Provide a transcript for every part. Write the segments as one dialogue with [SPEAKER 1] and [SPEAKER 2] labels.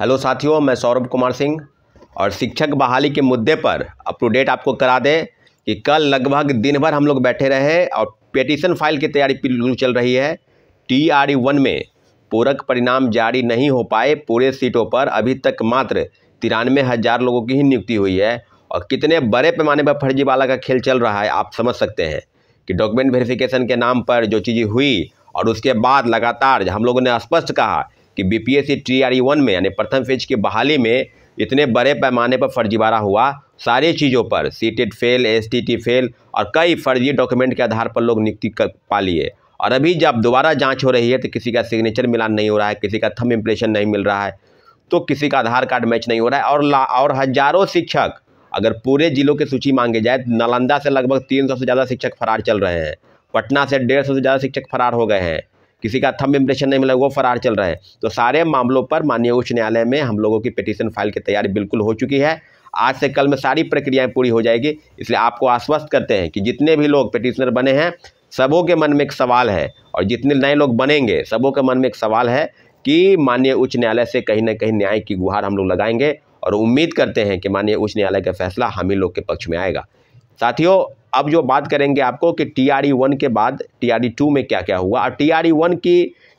[SPEAKER 1] hello साथियों मैं सौरभ कुमार सिंह और शिक्षक बहाली के मुद्दे पर अप टू डेट आपको करा दें कि कल लगभग दिन भर हम लोग बैठे रहे और पेटिशन फाइल की तैयारी चल रही है टी आर वन में पूरक परिणाम जारी नहीं हो पाए पूरे सीटों पर अभी तक मात्र तिरानवे हज़ार लोगों की ही नियुक्ति हुई है और कितने बड़े पैमाने पर फर्जीवाला का खेल चल रहा है आप समझ सकते हैं कि डॉक्यूमेंट वेरिफिकेशन के नाम पर जो चीज़ें हुई और उसके बाद लगातार हम लोगों ने स्पष्ट कहा कि बीपीएससी टीआरई वन में यानी प्रथम फेज की बहाली में इतने बड़े पैमाने पर फर्जीवाड़ा हुआ सारी चीज़ों पर C TET fail S T T fail और कई फर्जी डॉक्यूमेंट के आधार पर लोग नियुक्ति कर पा लिए और अभी जब दोबारा जांच हो रही है तो किसी का सिग्नेचर मिलान नहीं हो रहा है किसी का थम इम्प्रेशन नहीं मिल रहा है तो किसी का आधार कार्ड मैच नहीं हो रहा है और ला और हजारों शिक्षक अगर पूरे जिलों की सूची मांगे जाए तो नालंदा से लगभग तीन सौ से ज़्यादा शिक्षक फरार चल रहे हैं पटना से डेढ़ सौ से ज़्यादा शिक्षक फरार हो गए हैं किसी का थम इम्प्रेशन नहीं मिला वो फरार चल रहा है तो सारे मामलों पर माननीय उच्च न्यायालय में हम लोगों की पिटीशन फाइल की तैयारी बिल्कुल हो चुकी है आज से कल में सारी प्रक्रियाएं पूरी हो जाएगी इसलिए आपको आश्वस्त करते हैं कि जितने भी लोग पिटिशनर बने हैं सबों के मन में एक सवाल है और जितने नए लोग बनेंगे सबों के मन में एक सवाल है कि माननीय उच्च न्यायालय से कहीं ना कहीं न्याय की गुहार हम लोग लगाएंगे और उम्मीद करते हैं कि माननीय उच्च न्यायालय का फैसला हम ही लोग के पक्ष में आएगा साथियों अब जो बात करेंगे आपको कि टी आर ई वन के बाद टी आर ई टू में क्या क्या हुआ और टी आर ई वन की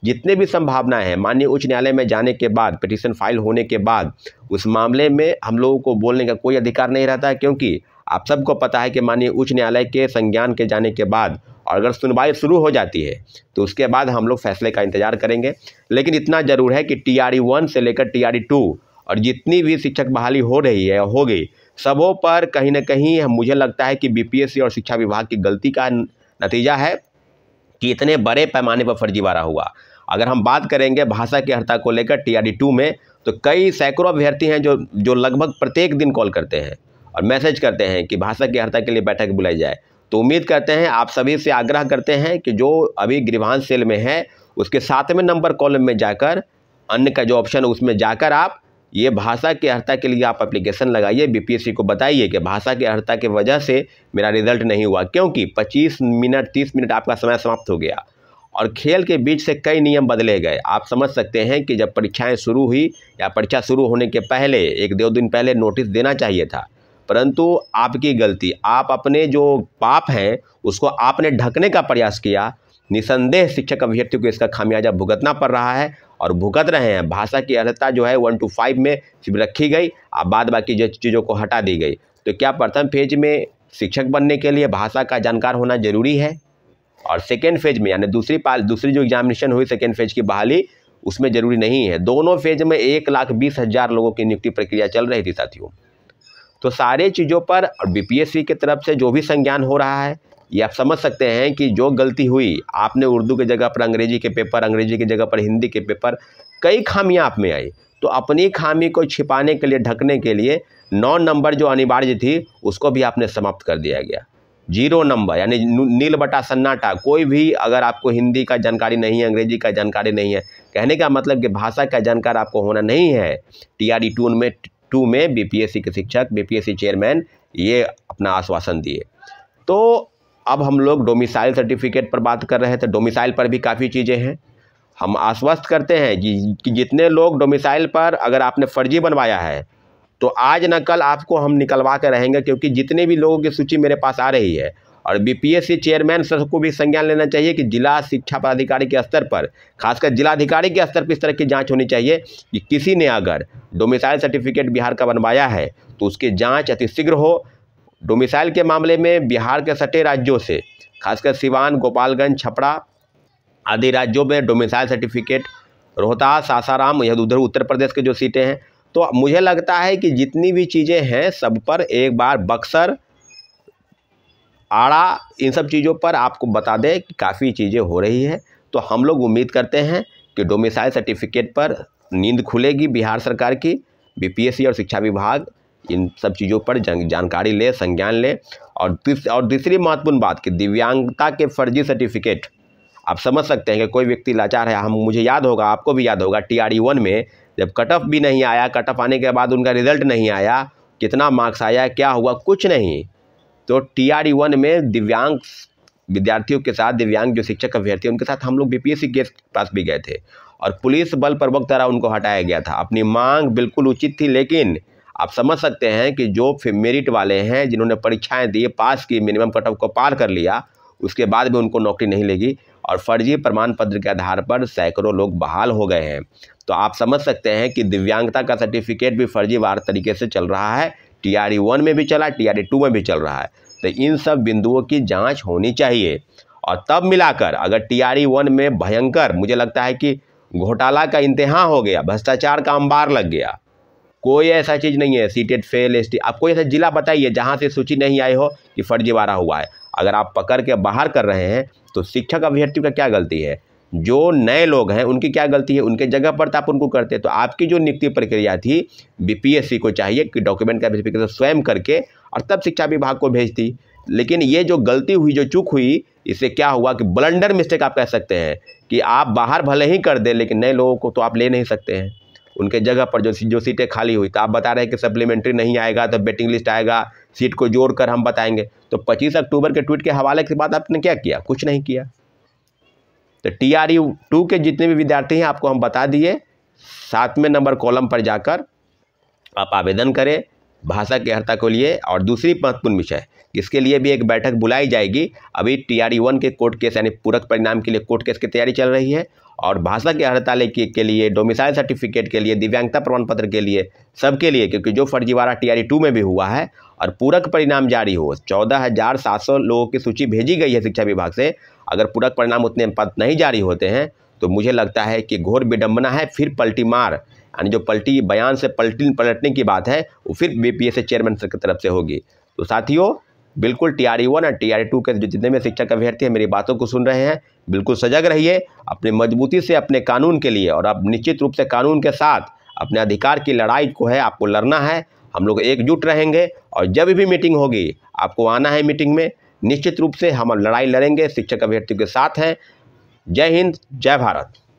[SPEAKER 1] जितने भी संभावनाएं हैं माननीय उच्च न्यायालय में जाने के बाद पिटीशन फाइल होने के बाद उस मामले में हम लोगों को बोलने का कोई अधिकार नहीं रहता है क्योंकि आप सबको पता है कि माननीय उच्च न्यायालय के संज्ञान के जाने के बाद और अगर सुनवाई शुरू हो जाती है तो उसके बाद हम लोग फैसले का इंतजार करेंगे लेकिन इतना ज़रूर है कि टी आर ई वन से लेकर टी आर ई टू और जितनी भी शिक्षक बहाली हो रही है होगी सबों पर कहीं ना कहीं मुझे लगता है कि बीपीएससी और शिक्षा विभाग की गलती का नतीजा है कि इतने बड़े पैमाने पर फर्जीवाड़ा हुआ अगर हम बात करेंगे भाषा की हड़ताल को लेकर टी टू में तो कई सैकड़ों अभ्यर्थी हैं जो जो लगभग प्रत्येक दिन कॉल करते हैं और मैसेज करते हैं कि भाषा की हड़ताल के लिए बैठक बुलाई जाए तो उम्मीद करते हैं आप सभी से आग्रह करते हैं कि जो अभी गृहांश सेल में है उसके सातवें नंबर कॉलम में जाकर अन्य का जो ऑप्शन उसमें जाकर आप ये भाषा की अर्ता के लिए आप एप्लीकेशन लगाइए बीपीएससी को बताइए कि भाषा की अर्ता की वजह से मेरा रिजल्ट नहीं हुआ क्योंकि 25 मिनट 30 मिनट आपका समय समाप्त हो गया और खेल के बीच से कई नियम बदले गए आप समझ सकते हैं कि जब परीक्षाएं शुरू हुई या परीक्षा शुरू होने के पहले एक दो दिन पहले नोटिस देना चाहिए था परंतु आपकी गलती आप अपने जो पाप हैं उसको आपने ढकने का प्रयास किया निसंदेह शिक्षक अभ्यर्थियों को इसका खामियाजा भुगतना पड़ रहा है और भुगत रहे हैं भाषा की अर्हता जो है वन टू फाइव में रखी गई और बाद बाकी जो चीज़ों को हटा दी गई तो क्या प्रथम फेज में शिक्षक बनने के लिए भाषा का जानकार होना जरूरी है और सेकेंड फेज में यानी दूसरी पाल दूसरी जो एग्जामिनेशन हुई सेकेंड फेज की बहाली उसमें जरूरी नहीं है दोनों फेज में एक लाख बीस हज़ार लोगों की नियुक्ति प्रक्रिया चल रही थी साथियों तो सारे चीज़ों पर और बीपीएससी की तरफ से जो भी संज्ञान हो रहा है ये आप समझ सकते हैं कि जो गलती हुई आपने उर्दू के जगह पर अंग्रेजी के पेपर अंग्रेजी के जगह पर हिंदी के पेपर कई खामियाँ आप में आई तो अपनी खामी को छिपाने के लिए ढकने के लिए नौ नंबर जो अनिवार्य थी उसको भी आपने समाप्त कर दिया गया जीरो नंबर यानी नील बटा सन्नाटा कोई भी अगर आपको हिंदी का जानकारी नहीं है अंग्रेजी का जानकारी नहीं है कहने का मतलब कि भाषा का जानकार आपको होना नहीं है टी आर टू में टू में बी के शिक्षक बी चेयरमैन ये अपना आश्वासन दिए तो अब हम लोग डोमिसाइल सर्टिफिकेट पर बात कर रहे थे डोमिसाइल तो पर भी काफ़ी चीज़ें हैं हम आश्वस्त करते हैं कि, जितने लोग डोमिसाइल पर अगर आपने फर्जी बनवाया है तो आज न कल आपको हम निकलवा कर रहेंगे क्योंकि जितने भी लोगों की सूची मेरे पास आ रही है और बीपीएससी चेयरमैन सर को भी संज्ञान लेना चाहिए कि जिला शिक्षा पदाधिकारी के स्तर पर खासकर जिलाधिकारी के स्तर पर इस तरह की जांच होनी चाहिए कि किसी ने अगर डोमिसाइल सर्टिफिकेट बिहार का बनवाया है तो उसकी जाँच अतिशीघ्र हो डोमिसाइल के मामले में बिहार के सटे राज्यों से खासकर सिवान गोपालगंज छपरा आदि राज्यों में डोमिसाइल सर्टिफिकेट रोहतास आसाराम या उधर उत्तर प्रदेश के जो सीटें हैं तो मुझे लगता है कि जितनी भी चीज़ें हैं सब पर एक बार बक्सर आड़ा इन सब चीज़ों पर आपको बता दें कि काफ़ी चीज़ें हो रही है तो हम लोग उम्मीद करते हैं कि डोमिसाइल सर्टिफिकेट पर नींद खुलेगी बिहार सरकार की बीपीएससी और शिक्षा विभाग इन सब चीज़ों पर जानकारी लें संज्ञान लें और दिस, और दूसरी महत्वपूर्ण बात कि दिव्यांगता के फर्जी सर्टिफिकेट आप समझ सकते हैं कि कोई व्यक्ति लाचार है हम मुझे याद होगा आपको भी याद होगा टी आर वन में जब कट ऑफ भी नहीं आया कट ऑफ आने के बाद उनका रिजल्ट नहीं आया कितना मार्क्स आया क्या हुआ कुछ नहीं तो टी आर वन में दिव्यांग विद्यार्थियों के साथ दिव्यांग जो शिक्षक अभ्यर्थी उनके साथ हम लोग बी बीपीएससी के पास भी गए थे और पुलिस बल पर द्वारा उनको हटाया गया था अपनी मांग बिल्कुल उचित थी लेकिन आप समझ सकते हैं कि जो मेरिट वाले हैं जिन्होंने परीक्षाएं दी पास की मिनिमम कट ऑफ को पार कर लिया उसके बाद भी उनको नौकरी नहीं लेगी और फर्जी प्रमाण पत्र के आधार पर सैकड़ों लोग बहाल हो गए हैं तो आप समझ सकते हैं कि दिव्यांगता का सर्टिफिकेट भी फर्जीवार तरीके से चल रहा है टी आर e वन में भी चला टी आर e टू में भी चल रहा है तो इन सब बिंदुओं की जाँच होनी चाहिए और तब मिलाकर अगर टी आर e वन में भयंकर मुझे लगता है कि घोटाला का इंतहा हो गया भ्रष्टाचार का अंबार लग गया कोई ऐसा चीज़ नहीं है सीटेट फेल एस आप कोई ऐसा ज़िला बताइए जहाँ से सूची नहीं आई हो कि फर्जीवाड़ा हुआ है अगर आप पकड़ के बाहर कर रहे हैं तो शिक्षक अभ्यर्थियों का क्या गलती है जो नए लोग हैं उनकी क्या गलती है उनके जगह पर तो आप उनको करते तो आपकी जो नियुक्ति प्रक्रिया थी बीपीएससी को चाहिए कि डॉक्यूमेंट का वेरिफिकेशन स्वयं करके और तब शिक्षा विभाग को भेजती लेकिन ये जो गलती हुई जो चूक हुई इससे क्या हुआ कि ब्लंडर मिस्टेक आप कह सकते हैं कि आप बाहर भले ही कर दें लेकिन नए लोगों को तो आप ले नहीं सकते हैं उनके जगह पर जो जो सीटें खाली हुई तो आप बता रहे हैं कि सप्लीमेंट्री नहीं आएगा तो बेटिंग लिस्ट आएगा सीट को जोड़ कर हम बताएंगे तो पच्चीस अक्टूबर के ट्वीट के हवाले के बाद आपने क्या किया कुछ नहीं किया तो टी आर यू टू के जितने भी विद्यार्थी हैं आपको हम बता दिए सातवें नंबर कॉलम पर जाकर आप आवेदन करें भाषा की अर्थता को लिए और दूसरी महत्वपूर्ण विषय इसके लिए भी एक बैठक बुलाई जाएगी अभी टी आर वन के कोर्ट केस यानी पूरक परिणाम के लिए कोर्ट केस की तैयारी चल रही है और भाषा की अर्हता लेके के लिए डोमिसाइल सर्टिफिकेट के लिए दिव्यांगता प्रमाण पत्र के लिए सबके लिए क्योंकि जो फर्जीवाड़ा टी आर टू में भी हुआ है और पूरक परिणाम जारी हो चौदह हज़ार सात सौ लोगों की सूची भेजी गई है शिक्षा विभाग से अगर पूरक परिणाम उतने पद नहीं जारी होते हैं तो मुझे लगता है कि घोर विडम्बना है फिर पलटी मार यानी जो पलटी बयान से पलटी पलटने की बात है वो फिर बीपीएससी चेयरमैन सर की तरफ से होगी तो साथियों बिल्कुल टी आर वन और टी आर टू के जो जितने भी शिक्षक अभ्यर्थी हैं मेरी बातों को सुन रहे हैं बिल्कुल सजग रहिए अपने मजबूती से अपने कानून के लिए और अब निश्चित रूप से कानून के साथ अपने अधिकार की लड़ाई को है आपको लड़ना है हम लोग एकजुट रहेंगे और जब भी मीटिंग होगी आपको आना है मीटिंग में निश्चित रूप से हम लड़ाई लड़ेंगे शिक्षक अभ्यर्थियों के साथ हैं जय हिंद जय भारत